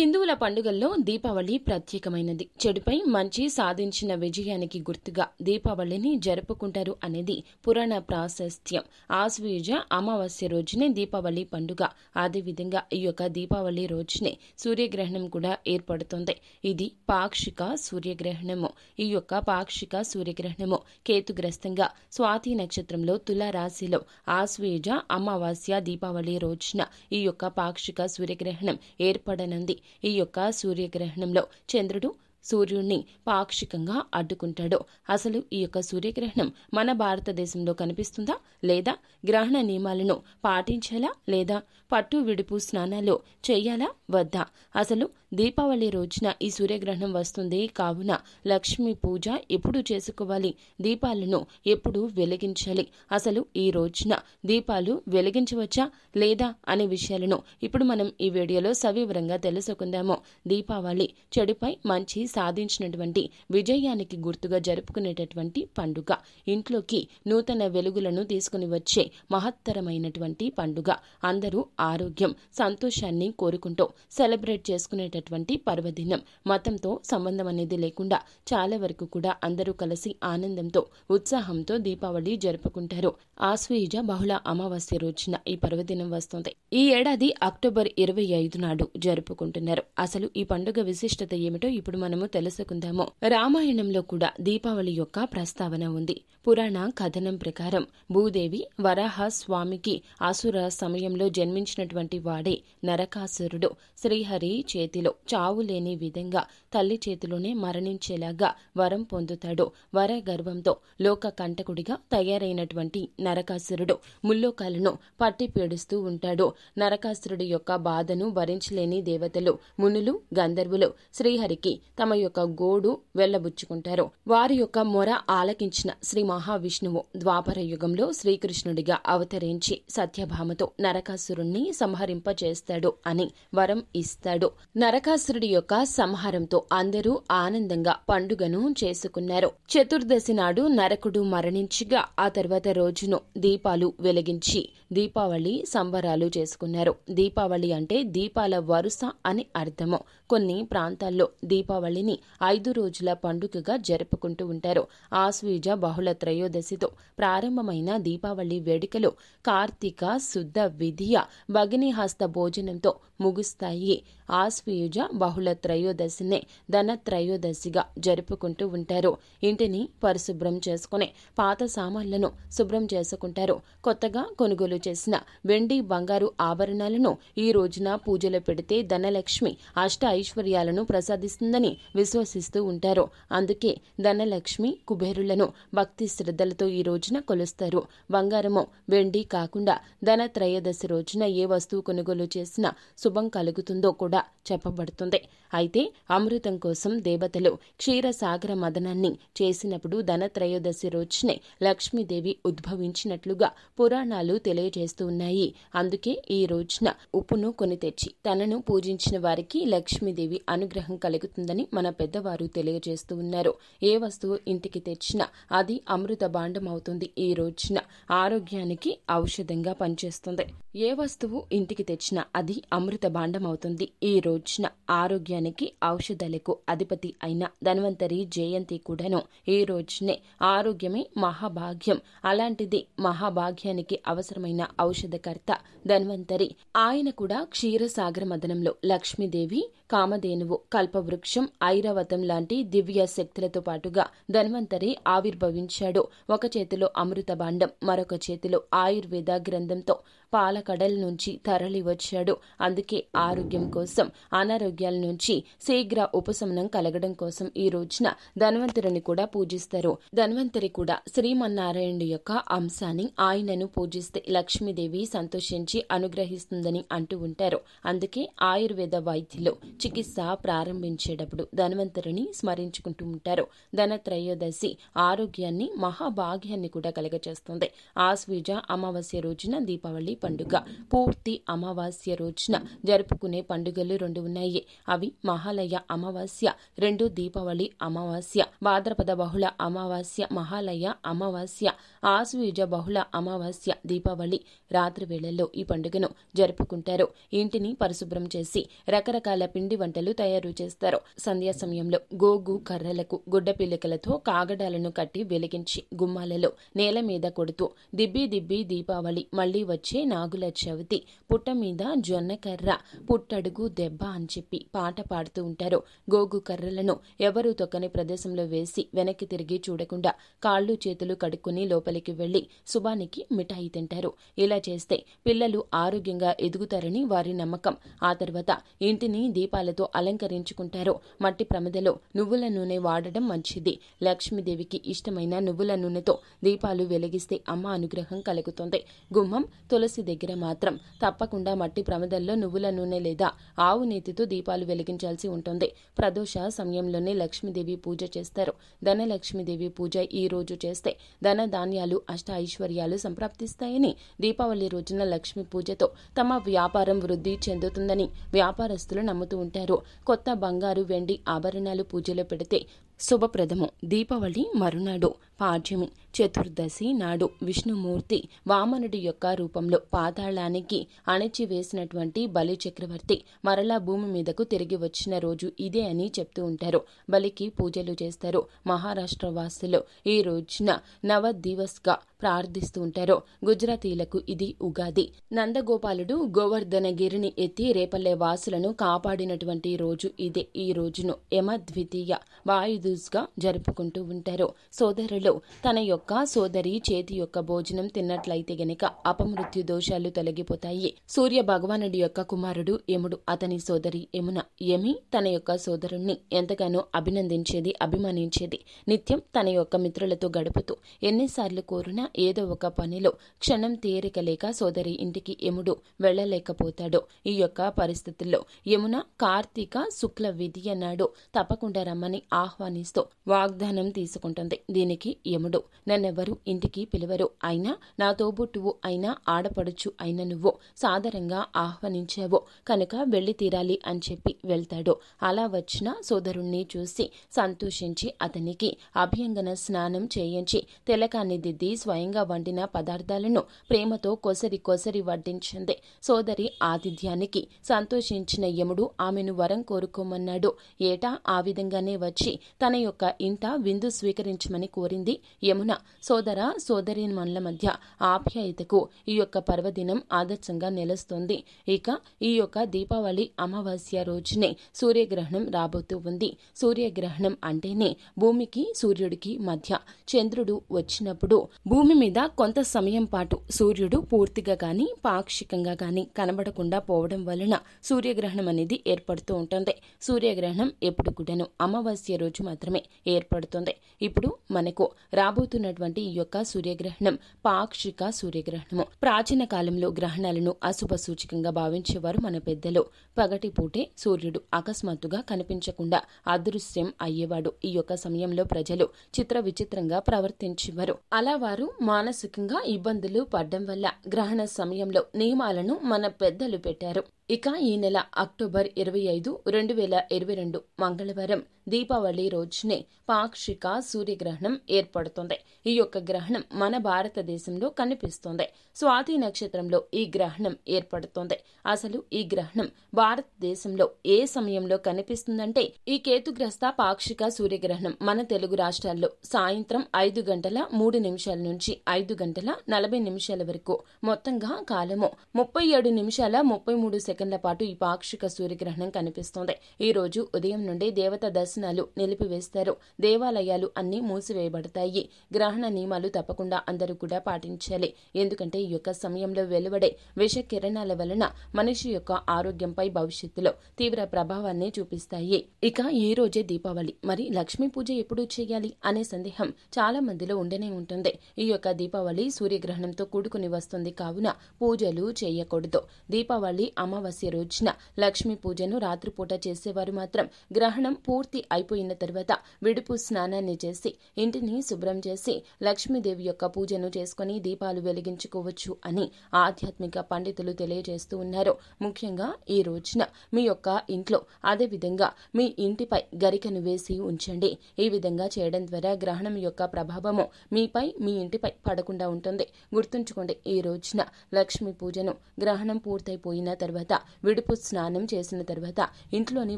హిందువుల పండుగల్లో దీపావళి ప్రత్యేకమైనది చెడుపై మంచి సాధించిన విజయానికి గుర్తుగా దీపావళిని జరుపుకుంటారు అనేది పురాణ ప్రాశస్త్యం ఆశ్వయుజ అమావాస్య రోజునే దీపావళి పండుగ అదేవిధంగా ఈ యొక్క దీపావళి రోజునే సూర్యగ్రహణం కూడా ఏర్పడుతుంది ఇది పాక్షిక సూర్యగ్రహణము ఈ యొక్క పాక్షిక సూర్యగ్రహణము కేతుగ్రస్తంగా స్వాతి నక్షత్రంలో తులారాశిలో ఆశ్వయుజ అమావాస్య దీపావళి రోజున ఈ యొక్క పాక్షిక సూర్యగ్రహణం ఏర్పడనుంది ఈ యొక్క సూర్యగ్రహణంలో చంద్రుడు సూర్యుణ్ణి పాక్షికంగా అడ్డుకుంటాడో అసలు ఈ యొక్క సూర్యగ్రహణం మన భారతదేశంలో కనిపిస్తుందా లేదా గ్రహణ నియమాలను పాటించాలా లేదా పట్టు విడుపు స్నానాలు చేయాలా వద్దా అసలు దీపావళి రోజున ఈ సూర్యగ్రహణం వస్తుంది కావున లక్ష్మీ పూజ ఎప్పుడు చేసుకోవాలి దీపాలను ఎప్పుడు వెలిగించాలి అసలు ఈ రోజున దీపాలు వెలిగించవచ్చా లేదా అనే విషయాలను ఇప్పుడు మనం ఈ వీడియోలో సవివరంగా తెలుసుకుందాము దీపావళి చెడుపై మంచి సాధించినటువంటి విజయానికి గుర్తుగా జరుపుకునేటటువంటి పండుగ ఇంట్లోకి నూతన వెలుగులను తీసుకుని వచ్చే మహత్తరమైనటువంటి పండుగ అందరూ ఆరోగ్యం సంతోషాన్ని కోరుకుంటూ సెలబ్రేట్ చేసుకునేటటువంటి పర్వదినం మతంతో సంబంధం అనేది లేకుండా చాలా వరకు కూడా అందరూ కలిసి ఆనందంతో ఉత్సాహంతో దీపావళి జరుపుకుంటారు ఆశ్వయుజ బహుళ అమావాస్య రోజున ఈ పర్వదినం వస్తుంది ఈ ఏడాది అక్టోబర్ ఇరవై ఐదు నాడు జరుపుకుంటున్నారు అసలు ఈ పండుగ విశిష్టత ఏమిటో ఇప్పుడు మనం మనము తెలుసుకుందాము రామాయణంలో కూడా దీపావళి యొక్క ప్రస్తావన ఉంది పురాణ కథనం ప్రకారం భూదేవి వరాహ స్వామికి అసుర సమయంలో జన్మించినటువంటి వాడే నరకాసురుడు శ్రీహరి చేతిలో చావు లేని విధంగా తల్లి చేతిలోనే మరణించేలాగా వరం పొందుతాడు వర గర్వంతో లోక కంటకుడిగా తయారైనటువంటి నరకాసురుడు ముల్లోకాలను పట్టి పీడిస్తూ ఉంటాడు నరకాసురుడు యొక్క బాధను భరించలేని దేవతలు మునులు గంధర్వులు శ్రీహరికి తమ తమ యొక్క గోడు వెళ్లబుచ్చుకుంటారు వారి యొక్క మొర ఆలకించిన శ్రీ మహావిష్ణువు ద్వాపర యుగంలో శ్రీకృష్ణుడిగా అవతరించి సత్యభామతో నరకాసురుణ్ణి సంహరింపజేస్తాడు అని వరం ఇస్తాడు నరకాసురుడి యొక్క సంహారంతో అందరూ ఆనందంగా పండుగను చేసుకున్నారు చతుర్దశి నాడు నరకుడు మరణించిగా ఆ తర్వాత రోజును దీపాలు వెలిగించి దీపావళి సంబరాలు చేసుకున్నారు దీపావళి అంటే దీపాల వరుస అని అర్థము కొన్ని ప్రాంతాల్లో దీపావళి దీనిని ఐదు రోజుల పండుగగా జరుపుకుంటూ ఉంటారు ఆశ్వీజ బహుళ త్రయోదశితో ప్రారంభమైన దీపావళి వేడుకలు కార్తీక శుద్ధ విధియ భగిని హస్త భోజనంతో ముగుస్తాయి ఆశ్వయుజ బహుళ త్రయోదశినే ధన త్రయోదశిగా జరుపుకుంటూ ఉంటారు ఇంటిని పరిశుభ్రం చేసుకుని పాత సామాన్లను శుభ్రం చేసుకుంటారు కొత్తగా కొనుగోలు చేసిన వెండి బంగారు ఆభరణాలను ఈ రోజున పూజలు పెడితే ధనలక్ష్మి అష్ట ఐశ్వర్యాలను ప్రసాదిస్తుందని విశ్వసిస్తూ ఉంటారు అందుకే ధనలక్ష్మి కుబేరులను భక్తి శ్రద్ధలతో ఈ రోజున కొలుస్తారు బంగారము వెండి కాకుండా ధన త్రయోదశి రోజున ఏ వస్తువు కొనుగోలు చేసినా శుభం కలుగుతుందో కూడా చెప్పబడుతుంది అయితే అమృతం కోసం దేవతలు క్షీరసాగర మదనాన్ని చేసినప్పుడు ధనత్రయోదశి రోజునే లక్ష్మీదేవి ఉద్భవించినట్లుగా పురాణాలు తెలియజేస్తూ ఉన్నాయి అందుకే ఈ రోజున ఉప్పును కొని తెచ్చి తనను పూజించిన వారికి లక్ష్మీదేవి అనుగ్రహం కలుగుతుందని మన పెద్దవారు తెలియజేస్తూ ఉన్నారు ఏ వస్తువు ఇంటికి తెచ్చినా అది అమృత బాండం అవుతుంది ఈ రోజున ఆరోగ్యానికి ఔషధంగా పనిచేస్తుంది ఏ వస్తువు ఇంటికి తెచ్చినా అది అమృత అమృత భాండం అవుతుంది ఈ రోజున ఆరోగ్యానికి ఔషధాలకు అధిపతి అయిన ధన్వంతరి జయంతి కూడాను ఈ రోజునే ఆరోగ్యమే మహాభాగ్యం అలాంటిది మహాభాగ్యానికి అవసరమైన ఔషధకర్త ధన్వంతరి ఆయన కూడా క్షీరసాగర మదనంలో లక్ష్మీదేవి కామధేనువు కల్పవృక్షం ఐరావతం లాంటి దివ్య శక్తులతో పాటుగా ధన్వంతరి ఆవిర్భవించాడు ఒక చేతిలో అమృత భాండం మరొక చేతిలో ఆయుర్వేద గ్రంథంతో పాలకడల నుంచి తరలి వచ్చాడు అందుకే ఆరోగ్యం కోసం అనారోగ్యాల నుంచి శీఘ్ర ఉపశమనం కలగడం కోసం ఈ రోజున ధన్వంతరిని కూడా పూజిస్తారు ధన్వంతరి కూడా శ్రీమన్నారాయణుడు యొక్క అంశాన్ని ఆయనను పూజిస్తే లక్ష్మీదేవి సంతోషించి అనుగ్రహిస్తుందని అంటూ ఉంటారు అందుకే ఆయుర్వేద వైద్యులు చికిత్స ప్రారంభించేటప్పుడు ధన్వంతరిని స్మరించుకుంటూ ఉంటారు ధన త్రయోదశి ఆరోగ్యాన్ని మహాభాగ్యాన్ని కూడా కలగచేస్తుంది ఆశ్వీజ అమావాస్య రోజున దీపావళి పండుగ పూర్తి అమావాస్య రోజున జరుపుకునే పండుగలు రెండు ఉన్నాయి అవి మహాలయ అమావాస్య రెండు దీపావళి అమావాస్య భాద్రపద బహుళ అమావాస్య మహాలయ అమావాస్య ఆశ్వీజ బహుళ అమావాస్య దీపావళి రాత్రి వేళల్లో ఈ పండుగను జరుపుకుంటారు ఇంటిని పరిశుభ్రం చేసి రకరకాల పిండి పిండి వంటలు తయారు చేస్తారు సంధ్యా సమయంలో గోగు కర్రలకు గుడ్డ పిల్లకలతో కాగడాలను కట్టి వెలిగించి గుమ్మాలలో నేల మీద కొడుతూ దిబ్బి దిబ్బి దీపావళి మళ్లీ వచ్చే నాగుల చవితి పుట్ట మీద జొన్న కర్ర పుట్టడుగు దెబ్బ అని చెప్పి పాట పాడుతూ ఉంటారు గోగు కర్రలను ఎవరూ తొక్కని ప్రదేశంలో వేసి వెనక్కి తిరిగి చూడకుండా కాళ్ళు చేతులు కడుక్కుని లోపలికి వెళ్లి శుభానికి మిఠాయి తింటారు ఇలా చేస్తే పిల్లలు ఆరోగ్యంగా ఎదుగుతారని వారి నమ్మకం ఆ తర్వాత ఇంటిని దీపా దీపాలతో అలంకరించుకుంటారు మట్టి ప్రమిదలో నువ్వుల నూనె వాడడం మంచిది లక్ష్మీదేవికి ఇష్టమైన నువ్వుల నూనెతో దీపాలు వెలిగిస్తే అమ్మ అనుగ్రహం కలుగుతుంది గుమ్మం తులసి దగ్గర మాత్రం తప్పకుండా మట్టి ప్రమిదల్లో నువ్వుల నూనె లేదా ఆవు నేతితో దీపాలు వెలిగించాల్సి ఉంటుంది ప్రదోష సమయంలోనే లక్ష్మీదేవి పూజ చేస్తారు ధనలక్ష్మీదేవి పూజ ఈ రోజు చేస్తే ధన ధాన్యాలు అష్ట ఐశ్వర్యాలు సంప్రాప్తిస్తాయని దీపావళి రోజున లక్ష్మీ పూజతో తమ వ్యాపారం వృద్ధి చెందుతుందని వ్యాపారస్తులు నమ్ముతూ అంటారు కొత్త బంగారు వెండి ఆభరణాలు పూజలో పెడితే శుభప్రదము దీపావళి మరునాడు పాడ్యమి చతుర్దశి నాడు విష్ణుమూర్తి వామనుడి యొక్క రూపంలో పాతాళానికి అణచివేసినటువంటి బలి చక్రవర్తి మరలా భూమి మీదకు తిరిగి వచ్చిన రోజు ఇదే అని చెప్తూ ఉంటారు బలికి పూజలు చేస్తారు మహారాష్ట్ర వాసులు ఈ రోజున నవదివస్గా ప్రార్థిస్తూ ఉంటారు గుజరాతీలకు ఇది ఉగాది నందగోపాలుడు గోవర్ధనగిరిని ఎత్తి రేపల్లె వాసులను కాపాడినటువంటి రోజు ఇదే ఈ రోజును యమద్వితీయ వాయుదు జరబుదుస్గా జరుపుకుంటూ ఉంటారు సోదరులు తన యొక్క సోదరి చేతి యొక్క భోజనం తిన్నట్లయితే గనక అపమృత్యు దోషాలు తొలగిపోతాయి సూర్య భగవానుడి యొక్క కుమారుడు యముడు అతని సోదరి యమున యమి తన యొక్క సోదరుణ్ణి ఎంతగానో అభినందించేది అభిమానించేది నిత్యం తన యొక్క మిత్రులతో గడుపుతూ ఎన్నిసార్లు కోరినా ఏదో ఒక పనిలో క్షణం తీరిక లేక సోదరి ఇంటికి యముడు వెళ్లలేకపోతాడు ఈ యొక్క పరిస్థితుల్లో యమున కార్తీక శుక్ల విధియ నాడు తప్పకుండా రమ్మని ఆహ్వాని ధరణిస్తూ వాగ్దానం తీసుకుంటుంది దీనికి యముడు నన్నెవరు ఇంటికి పిలవరు అయినా నా తోబుట్టువు అయినా ఆడపడుచు అయిన నువ్వు సాదరంగా ఆహ్వానించావు కనుక వెళ్ళి తీరాలి అని చెప్పి వెళ్తాడు అలా వచ్చిన సోదరుణ్ణి చూసి సంతోషించి అతనికి అభ్యంగన స్నానం చేయించి తిలకాన్ని దిద్ది స్వయంగా వండిన పదార్థాలను ప్రేమతో కొసరి కొసరి వడ్డించింది సోదరి ఆతిథ్యానికి సంతోషించిన యముడు ఆమెను వరం కోరుకోమన్నాడు ఏటా ఆ విధంగానే వచ్చి తన తన యొక్క ఇంట విందు స్వీకరించమని కోరింది యమున సోదర సోదరీమణుల మధ్య ఆప్యాయతకు ఈ యొక్క పర్వదినం ఆదర్శంగా నిలుస్తోంది ఇక ఈ యొక్క దీపావళి అమావాస్య రోజునే సూర్యగ్రహణం రాబోతూ ఉంది సూర్యగ్రహణం అంటేనే భూమికి సూర్యుడికి మధ్య చంద్రుడు వచ్చినప్పుడు భూమి మీద కొంత సమయం పాటు సూర్యుడు పూర్తిగా గాని పాక్షికంగా గాని కనబడకుండా పోవడం వలన సూర్యగ్రహణం అనేది ఏర్పడుతూ ఉంటుంది సూర్యగ్రహణం ఎప్పుడు కూడాను అమావాస్య రోజు మాత్రం మాత్రమే ఏర్పడుతుంది ఇప్పుడు మనకు రాబోతున్నటువంటి ఈ యొక్క సూర్యగ్రహణం పాక్షిక సూర్యగ్రహణము ప్రాచీన కాలంలో గ్రహణాలను అశుభ సూచికంగా భావించేవారు మన పెద్దలు పగటి పూటే సూర్యుడు అకస్మాత్తుగా కనిపించకుండా అదృశ్యం అయ్యేవాడు ఈ యొక్క సమయంలో ప్రజలు చిత్ర విచిత్రంగా ప్రవర్తించేవారు అలా వారు మానసికంగా ఇబ్బందులు పడ్డం వల్ల గ్రహణ సమయంలో నియమాలను మన పెద్దలు పెట్టారు ఇక ఈ నెల అక్టోబర్ ఇరవై ఐదు రెండు వేల ఇరవై రెండు మంగళవారం దీపావళి రోజునే పాక్షిక సూర్యగ్రహణం ఏర్పడుతుంది ఈ యొక్క గ్రహణం మన భారతదేశంలో కనిపిస్తుంది స్వాతి నక్షత్రంలో ఈ గ్రహణం ఏర్పడుతుంది అసలు ఈ గ్రహణం భారతదేశంలో ఏ సమయంలో కనిపిస్తుందంటే ఈ కేతుగ్రస్త పాక్షిక సూర్యగ్రహణం మన తెలుగు రాష్ట్రాల్లో సాయంత్రం ఐదు గంటల మూడు నిమిషాల నుంచి ఐదు గంటల నలభై నిమిషాల వరకు మొత్తంగా కాలము ముప్పై ఏడు నిమిషాల ముప్పై మూడు సెకండ్ గంటల పాటు ఈ పాక్షిక సూర్యగ్రహణం కనిపిస్తోంది ఈ రోజు ఉదయం నుండి దేవత దర్శనాలు నిలిపివేస్తారు దేవాలయాలు అన్ని మూసివేయబడతాయి గ్రహణ నియమాలు తప్పకుండా అందరూ కూడా పాటించాలి ఎందుకంటే ఈ యొక్క సమయంలో వెలువడే విష కిరణాల వలన మనిషి యొక్క ఆరోగ్యంపై భవిష్యత్తులో తీవ్ర ప్రభావాన్ని చూపిస్తాయి ఇక ఈ రోజే దీపావళి మరి లక్ష్మీ పూజ ఎప్పుడు చేయాలి అనే సందేహం చాలా మందిలో ఉండనే ఉంటుంది ఈ యొక్క దీపావళి సూర్యగ్రహణంతో కూడుకుని వస్తుంది కావున పూజలు చేయకూడదు దీపావళి అమావాస్య అమావాస్య రోజున లక్ష్మీ పూజను రాత్రిపూట చేసేవారు మాత్రం గ్రహణం పూర్తి అయిపోయిన తర్వాత విడుపు స్నానాన్ని చేసి ఇంటిని శుభ్రం చేసి లక్ష్మీదేవి యొక్క పూజను చేసుకుని దీపాలు వెలిగించుకోవచ్చు అని ఆధ్యాత్మిక పండితులు తెలియజేస్తూ ఉన్నారు ముఖ్యంగా ఈ రోజున మీ యొక్క ఇంట్లో అదేవిధంగా మీ ఇంటిపై గరికను వేసి ఉంచండి ఈ విధంగా చేయడం ద్వారా గ్రహణం యొక్క ప్రభావము మీపై మీ ఇంటిపై పడకుండా ఉంటుంది గుర్తుంచుకోండి ఈ రోజున లక్ష్మీ పూజను గ్రహణం పూర్తయిపోయిన తర్వాత విడుపు స్నానం చేసిన తర్వాత ఇంట్లోని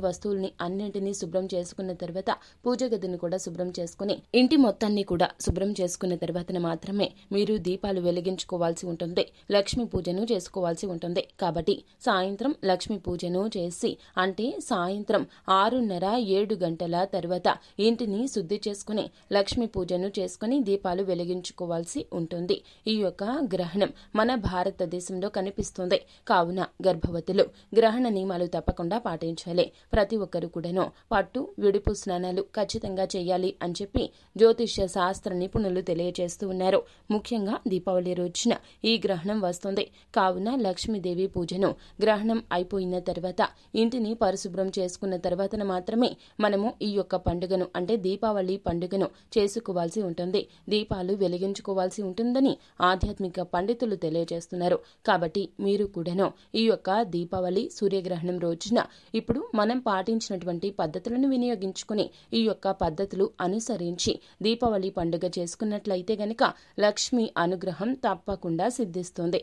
వస్తువుల్ని అన్నింటినీ శుభ్రం చేసుకున్న తర్వాత పూజ గదిని కూడా శుభ్రం చేసుకుని ఇంటి మొత్తాన్ని కూడా శుభ్రం చేసుకున్న తర్వాత మాత్రమే మీరు దీపాలు వెలిగించుకోవాల్సి ఉంటుంది లక్ష్మీ పూజను చేసుకోవాల్సి ఉంటుంది కాబట్టి సాయంత్రం లక్ష్మీ పూజను చేసి అంటే సాయంత్రం ఆరున్నర ఏడు గంటల తర్వాత ఇంటిని శుద్ధి చేసుకుని లక్ష్మీ పూజను చేసుకుని దీపాలు వెలిగించుకోవాల్సి ఉంటుంది ఈ యొక్క గ్రహణం మన భారతదేశంలో కనిపిస్తుంది కావున గర్భవతి యువతులు గ్రహణ నియమాలు తప్పకుండా పాటించాలి ప్రతి ఒక్కరూ కూడాను పట్టు విడుపు స్నానాలు ఖచ్చితంగా చేయాలి అని చెప్పి జ్యోతిష్య శాస్త్ర నిపుణులు తెలియజేస్తూ ఉన్నారు ముఖ్యంగా దీపావళి రోజున ఈ గ్రహణం వస్తుంది కావున లక్ష్మీదేవి పూజను గ్రహణం అయిపోయిన తర్వాత ఇంటిని పరిశుభ్రం చేసుకున్న తర్వాత మాత్రమే మనము ఈ యొక్క పండుగను అంటే దీపావళి పండుగను చేసుకోవాల్సి ఉంటుంది దీపాలు వెలిగించుకోవాల్సి ఉంటుందని ఆధ్యాత్మిక పండితులు తెలియజేస్తున్నారు కాబట్టి మీరు కూడాను ఈ యొక్క దీపావళి సూర్యగ్రహణం రోజున ఇప్పుడు మనం పాటించినటువంటి పద్ధతులను వినియోగించుకుని ఈ యొక్క పద్ధతులు అనుసరించి దీపావళి పండుగ చేసుకున్నట్లయితే గనక లక్ష్మి అనుగ్రహం తప్పకుండా సిద్ధిస్తుంది